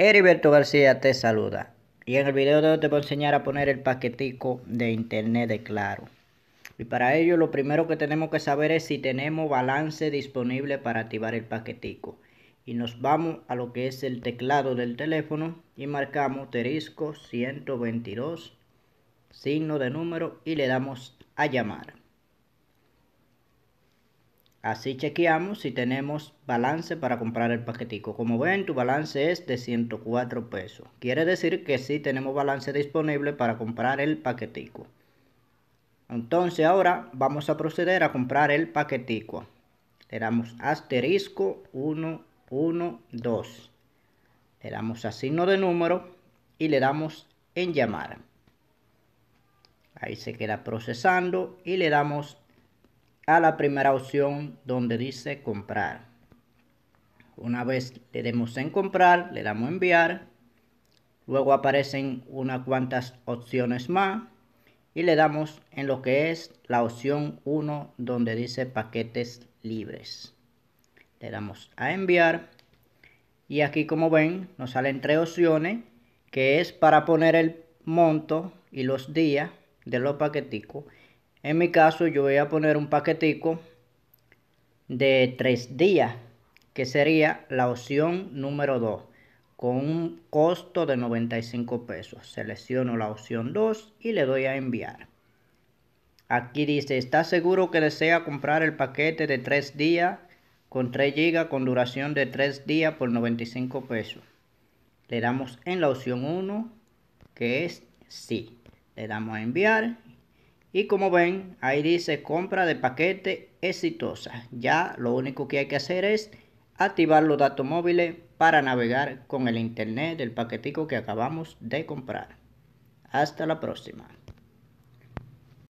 Heriberto García te saluda y en el video de hoy te voy a enseñar a poner el paquetico de internet de Claro. Y para ello lo primero que tenemos que saber es si tenemos balance disponible para activar el paquetico. Y nos vamos a lo que es el teclado del teléfono y marcamos terisco 122, signo de número y le damos a llamar. Así chequeamos si tenemos balance para comprar el paquetico. Como ven, tu balance es de 104 pesos. Quiere decir que sí tenemos balance disponible para comprar el paquetico. Entonces ahora vamos a proceder a comprar el paquetico. Le damos asterisco 1, 1, 2. Le damos a signo de número y le damos en llamar. Ahí se queda procesando y le damos a la primera opción donde dice comprar. Una vez le demos en comprar, le damos enviar. Luego aparecen unas cuantas opciones más y le damos en lo que es la opción 1 donde dice paquetes libres. Le damos a enviar y aquí como ven nos salen tres opciones que es para poner el monto y los días de los paqueticos en mi caso yo voy a poner un paquetico de tres días, que sería la opción número 2, con un costo de 95 pesos. Selecciono la opción 2 y le doy a enviar. Aquí dice, está seguro que desea comprar el paquete de 3 días con 3 GB con duración de 3 días por 95 pesos? Le damos en la opción 1, que es sí. Le damos a enviar y como ven, ahí dice compra de paquete exitosa. Ya lo único que hay que hacer es activar los datos móviles para navegar con el internet del paquetico que acabamos de comprar. Hasta la próxima.